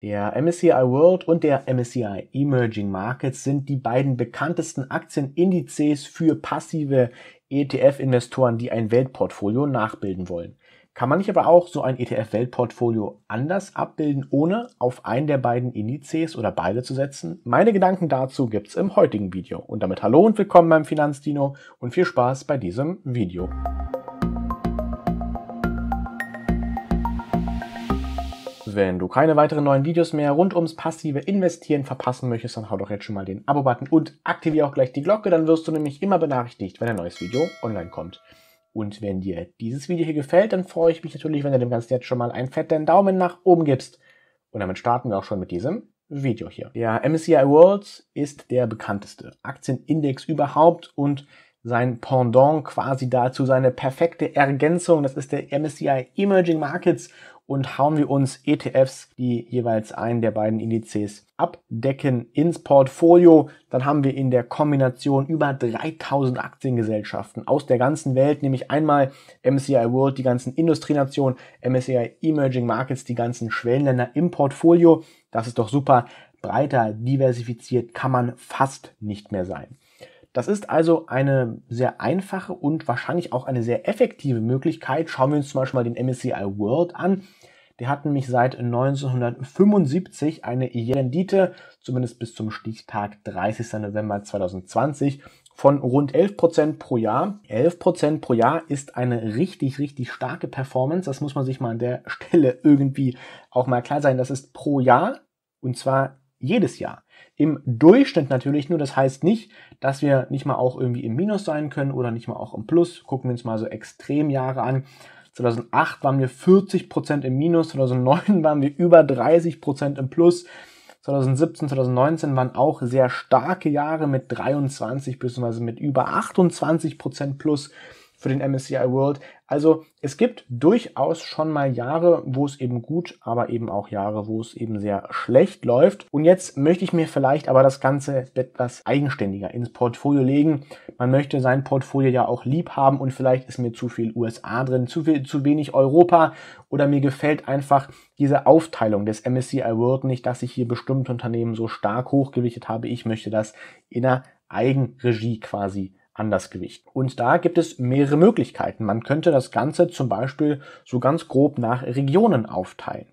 Der MSCI World und der MSCI Emerging Markets sind die beiden bekanntesten Aktienindizes für passive ETF-Investoren, die ein Weltportfolio nachbilden wollen. Kann man nicht aber auch so ein ETF-Weltportfolio anders abbilden, ohne auf einen der beiden Indizes oder beide zu setzen? Meine Gedanken dazu gibt es im heutigen Video. Und damit hallo und willkommen beim Finanzdino und viel Spaß bei diesem Video. Wenn du keine weiteren neuen Videos mehr rund ums passive Investieren verpassen möchtest, dann hau doch jetzt schon mal den Abo-Button und aktiviere auch gleich die Glocke, dann wirst du nämlich immer benachrichtigt, wenn ein neues Video online kommt. Und wenn dir dieses Video hier gefällt, dann freue ich mich natürlich, wenn du dem Ganzen jetzt schon mal einen fetten Daumen nach oben gibst. Und damit starten wir auch schon mit diesem Video hier. Der MSCI Worlds ist der bekannteste Aktienindex überhaupt und sein Pendant quasi dazu, seine perfekte Ergänzung, das ist der MSCI Emerging Markets und hauen wir uns ETFs, die jeweils einen der beiden Indizes abdecken, ins Portfolio. Dann haben wir in der Kombination über 3000 Aktiengesellschaften aus der ganzen Welt, nämlich einmal MSCI World, die ganzen Industrienationen, MSCI Emerging Markets, die ganzen Schwellenländer im Portfolio. Das ist doch super. Breiter diversifiziert kann man fast nicht mehr sein. Das ist also eine sehr einfache und wahrscheinlich auch eine sehr effektive Möglichkeit. Schauen wir uns zum Beispiel mal den MSCI World an. Der hat nämlich seit 1975 eine Rendite, zumindest bis zum Stichtag 30. November 2020, von rund 11% pro Jahr. 11% pro Jahr ist eine richtig, richtig starke Performance. Das muss man sich mal an der Stelle irgendwie auch mal klar sein. Das ist pro Jahr und zwar jedes Jahr. Im Durchschnitt natürlich nur, das heißt nicht, dass wir nicht mal auch irgendwie im Minus sein können oder nicht mal auch im Plus. Gucken wir uns mal so Extremjahre an. 2008 waren wir 40% im Minus, 2009 waren wir über 30% im Plus. 2017, 2019 waren auch sehr starke Jahre mit 23 bzw. mit über 28% plus für den MSCI World. Also es gibt durchaus schon mal Jahre, wo es eben gut, aber eben auch Jahre, wo es eben sehr schlecht läuft. Und jetzt möchte ich mir vielleicht aber das Ganze etwas eigenständiger ins Portfolio legen. Man möchte sein Portfolio ja auch lieb haben und vielleicht ist mir zu viel USA drin, zu viel, zu wenig Europa oder mir gefällt einfach diese Aufteilung des MSCI World nicht, dass ich hier bestimmte Unternehmen so stark hochgewichtet habe. Ich möchte das in einer Eigenregie quasi an das Gewicht. Und da gibt es mehrere Möglichkeiten. Man könnte das Ganze zum Beispiel so ganz grob nach Regionen aufteilen.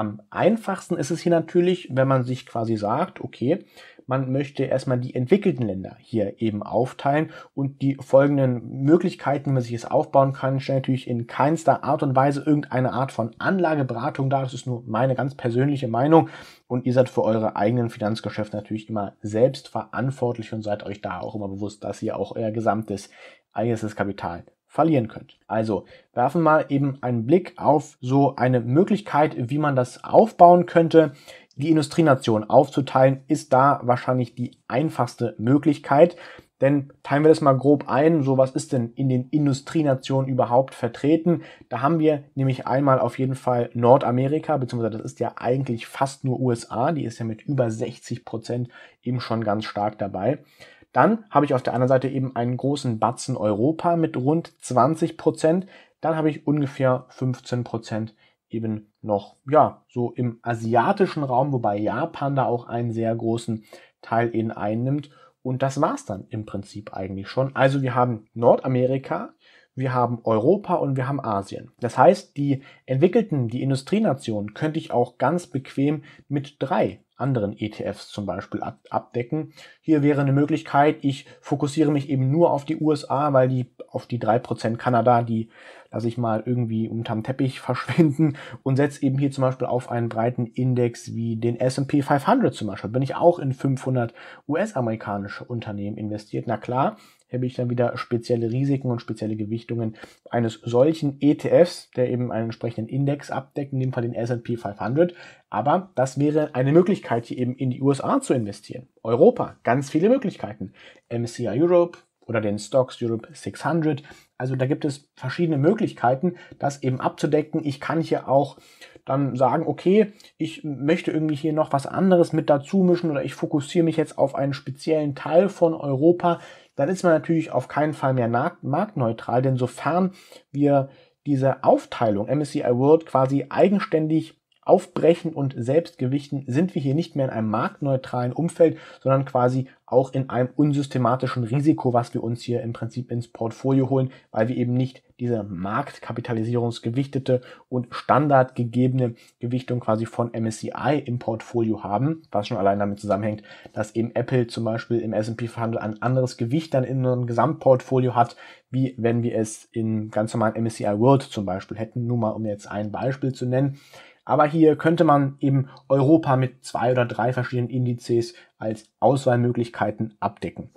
Am einfachsten ist es hier natürlich, wenn man sich quasi sagt, okay, man möchte erstmal die entwickelten Länder hier eben aufteilen und die folgenden Möglichkeiten, wie man sich es aufbauen kann, stellen natürlich in keinster Art und Weise irgendeine Art von Anlageberatung dar. Das ist nur meine ganz persönliche Meinung und ihr seid für eure eigenen Finanzgeschäfte natürlich immer selbst verantwortlich und seid euch da auch immer bewusst, dass ihr auch euer gesamtes eigenes Kapital verlieren könnt. Also werfen mal eben einen Blick auf so eine Möglichkeit, wie man das aufbauen könnte. Die Industrienation aufzuteilen ist da wahrscheinlich die einfachste Möglichkeit. Denn teilen wir das mal grob ein, so was ist denn in den Industrienationen überhaupt vertreten? Da haben wir nämlich einmal auf jeden Fall Nordamerika, beziehungsweise das ist ja eigentlich fast nur USA, die ist ja mit über 60 Prozent eben schon ganz stark dabei. Dann habe ich auf der anderen Seite eben einen großen Batzen Europa mit rund 20 Prozent. Dann habe ich ungefähr 15 Prozent eben noch, ja, so im asiatischen Raum, wobei Japan da auch einen sehr großen Teil in einnimmt. Und das war's dann im Prinzip eigentlich schon. Also wir haben Nordamerika, wir haben Europa und wir haben Asien. Das heißt, die entwickelten, die Industrienationen könnte ich auch ganz bequem mit drei anderen ETFs zum Beispiel ab abdecken. Hier wäre eine Möglichkeit, ich fokussiere mich eben nur auf die USA, weil die auf die 3% Kanada, die lasse ich mal irgendwie unterm Teppich verschwinden und setze eben hier zum Beispiel auf einen breiten Index wie den S&P 500 zum Beispiel. Bin ich auch in 500 US-amerikanische Unternehmen investiert? Na klar, hier ich dann wieder spezielle Risiken und spezielle Gewichtungen eines solchen ETFs, der eben einen entsprechenden Index abdeckt, in dem Fall den S&P 500. Aber das wäre eine Möglichkeit, hier eben in die USA zu investieren. Europa, ganz viele Möglichkeiten. MSCI Europe oder den Stocks Europe 600. Also da gibt es verschiedene Möglichkeiten, das eben abzudecken. Ich kann hier auch dann sagen, okay, ich möchte irgendwie hier noch was anderes mit dazu mischen oder ich fokussiere mich jetzt auf einen speziellen Teil von Europa dann ist man natürlich auf keinen Fall mehr marktneutral, denn sofern wir diese Aufteilung MSCI World quasi eigenständig Aufbrechen und Selbstgewichten sind wir hier nicht mehr in einem marktneutralen Umfeld, sondern quasi auch in einem unsystematischen Risiko, was wir uns hier im Prinzip ins Portfolio holen, weil wir eben nicht diese marktkapitalisierungsgewichtete und standardgegebene Gewichtung quasi von MSCI im Portfolio haben, was schon allein damit zusammenhängt, dass eben Apple zum Beispiel im S&P verhandel ein anderes Gewicht dann in unserem Gesamtportfolio hat, wie wenn wir es in ganz normalen MSCI World zum Beispiel hätten, nur mal um jetzt ein Beispiel zu nennen. Aber hier könnte man eben Europa mit zwei oder drei verschiedenen Indizes als Auswahlmöglichkeiten abdecken.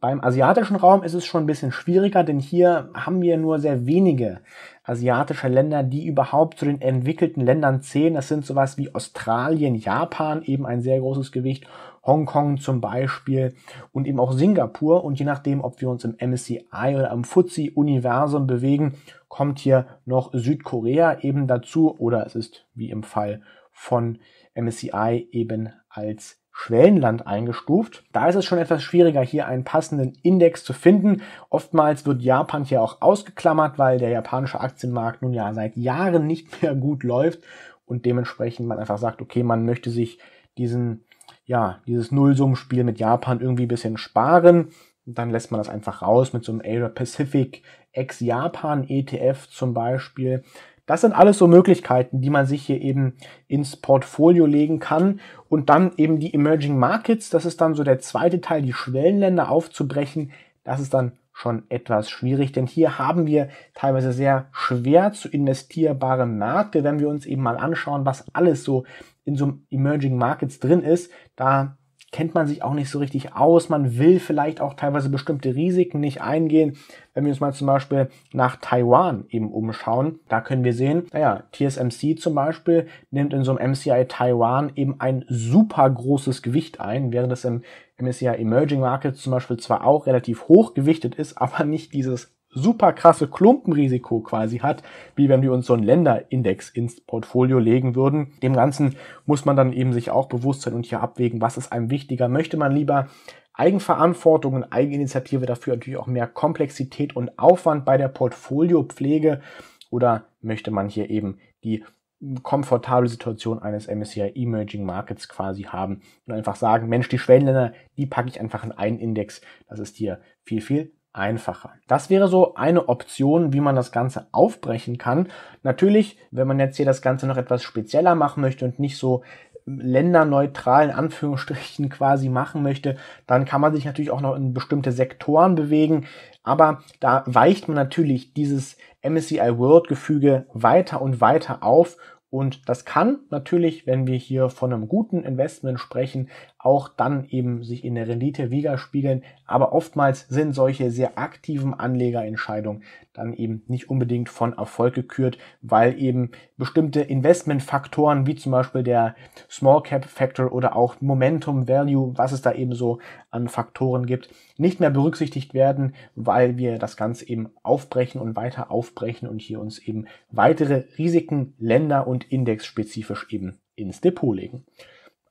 Beim asiatischen Raum ist es schon ein bisschen schwieriger, denn hier haben wir nur sehr wenige asiatische Länder, die überhaupt zu den entwickelten Ländern zählen. Das sind sowas wie Australien, Japan, eben ein sehr großes Gewicht Hongkong zum Beispiel und eben auch Singapur. Und je nachdem, ob wir uns im MSCI oder am FTSE-Universum bewegen, kommt hier noch Südkorea eben dazu oder es ist wie im Fall von MSCI eben als Schwellenland eingestuft. Da ist es schon etwas schwieriger, hier einen passenden Index zu finden. Oftmals wird Japan hier auch ausgeklammert, weil der japanische Aktienmarkt nun ja seit Jahren nicht mehr gut läuft und dementsprechend man einfach sagt, okay, man möchte sich diesen ja, dieses Nullsummspiel mit Japan irgendwie ein bisschen sparen. dann lässt man das einfach raus mit so einem Asia Pacific Ex-Japan ETF zum Beispiel. Das sind alles so Möglichkeiten, die man sich hier eben ins Portfolio legen kann. Und dann eben die Emerging Markets, das ist dann so der zweite Teil, die Schwellenländer aufzubrechen, das ist dann schon etwas schwierig, denn hier haben wir teilweise sehr schwer zu investierbare Märkte. Wenn wir uns eben mal anschauen, was alles so in so einem Emerging Markets drin ist, da kennt man sich auch nicht so richtig aus. Man will vielleicht auch teilweise bestimmte Risiken nicht eingehen. Wenn wir uns mal zum Beispiel nach Taiwan eben umschauen, da können wir sehen, naja, TSMC zum Beispiel nimmt in so einem MCI Taiwan eben ein super großes Gewicht ein, während es im MSCI Emerging Markets zum Beispiel zwar auch relativ hoch gewichtet ist, aber nicht dieses super krasse Klumpenrisiko quasi hat, wie wenn wir uns so einen Länderindex ins Portfolio legen würden. Dem Ganzen muss man dann eben sich auch bewusst sein und hier abwägen, was ist einem wichtiger. Möchte man lieber Eigenverantwortung und Eigeninitiative dafür natürlich auch mehr Komplexität und Aufwand bei der Portfoliopflege oder möchte man hier eben die komfortable Situation eines MSCI Emerging Markets quasi haben und einfach sagen, Mensch, die Schwellenländer, die packe ich einfach in einen Index. Das ist hier viel, viel einfacher. Das wäre so eine Option, wie man das Ganze aufbrechen kann. Natürlich, wenn man jetzt hier das Ganze noch etwas spezieller machen möchte und nicht so länderneutralen Anführungsstrichen quasi machen möchte, dann kann man sich natürlich auch noch in bestimmte Sektoren bewegen. Aber da weicht man natürlich dieses MSCI World Gefüge weiter und weiter auf und das kann natürlich, wenn wir hier von einem guten Investment sprechen, auch dann eben sich in der Rendite widerspiegeln. Aber oftmals sind solche sehr aktiven Anlegerentscheidungen dann eben nicht unbedingt von Erfolg gekürt, weil eben bestimmte Investmentfaktoren wie zum Beispiel der Small Cap Factor oder auch Momentum Value, was es da eben so an Faktoren gibt, nicht mehr berücksichtigt werden, weil wir das Ganze eben aufbrechen und weiter aufbrechen und hier uns eben weitere Risiken länder- und indexspezifisch eben ins Depot legen.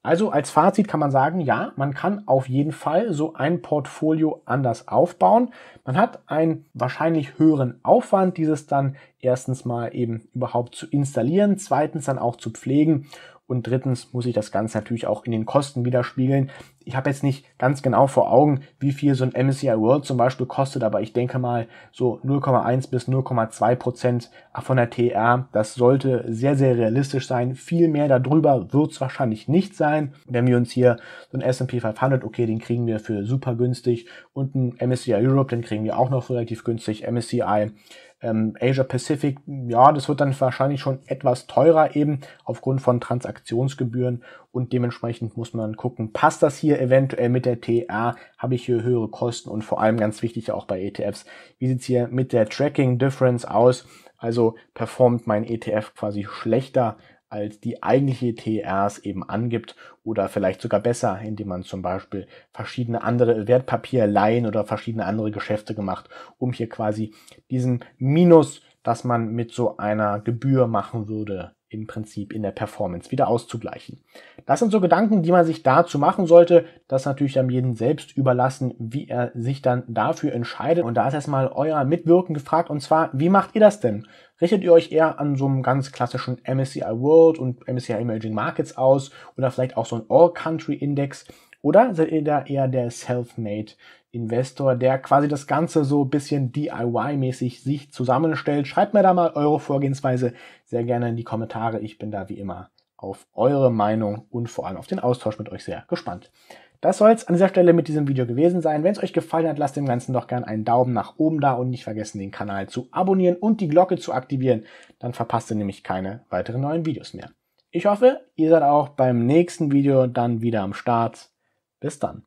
Also als Fazit kann man sagen, ja, man kann auf jeden Fall so ein Portfolio anders aufbauen. Man hat einen wahrscheinlich höheren Aufwand, dieses dann erstens mal eben überhaupt zu installieren, zweitens dann auch zu pflegen und drittens muss ich das Ganze natürlich auch in den Kosten widerspiegeln. Ich habe jetzt nicht ganz genau vor Augen, wie viel so ein MSCI World zum Beispiel kostet, aber ich denke mal so 0,1 bis 0,2 Prozent von der TR. Das sollte sehr, sehr realistisch sein. Viel mehr darüber wird es wahrscheinlich nicht sein. Wenn wir uns hier so ein S&P 500, okay, den kriegen wir für super günstig und ein MSCI Europe, den kriegen wir auch noch relativ günstig. MSCI ähm, Asia Pacific, ja, das wird dann wahrscheinlich schon etwas teurer eben aufgrund von Transaktionsgebühren und dementsprechend muss man gucken, passt das hier eventuell mit der TR, habe ich hier höhere Kosten und vor allem ganz wichtig auch bei ETFs, wie sieht's hier mit der Tracking Difference aus? Also performt mein ETF quasi schlechter als die eigentliche TRs eben angibt oder vielleicht sogar besser, indem man zum Beispiel verschiedene andere Wertpapierleihen oder verschiedene andere Geschäfte gemacht, um hier quasi diesen Minus, das man mit so einer Gebühr machen würde, im Prinzip in der Performance wieder auszugleichen. Das sind so Gedanken, die man sich dazu machen sollte. Das natürlich dann jeden selbst überlassen, wie er sich dann dafür entscheidet. Und da ist erstmal euer Mitwirken gefragt. Und zwar, wie macht ihr das denn? richtet ihr euch eher an so einem ganz klassischen MSCI World und MSCI Emerging Markets aus oder vielleicht auch so ein All-Country-Index? Oder seid ihr da eher der Self-Made Investor, der quasi das Ganze so ein bisschen DIY-mäßig sich zusammenstellt? Schreibt mir da mal eure Vorgehensweise sehr gerne in die Kommentare. Ich bin da wie immer auf eure Meinung und vor allem auf den Austausch mit euch sehr gespannt. Das soll es an dieser Stelle mit diesem Video gewesen sein. Wenn es euch gefallen hat, lasst dem Ganzen doch gern einen Daumen nach oben da und nicht vergessen, den Kanal zu abonnieren und die Glocke zu aktivieren. Dann verpasst ihr nämlich keine weiteren neuen Videos mehr. Ich hoffe, ihr seid auch beim nächsten Video dann wieder am Start. Bis dann.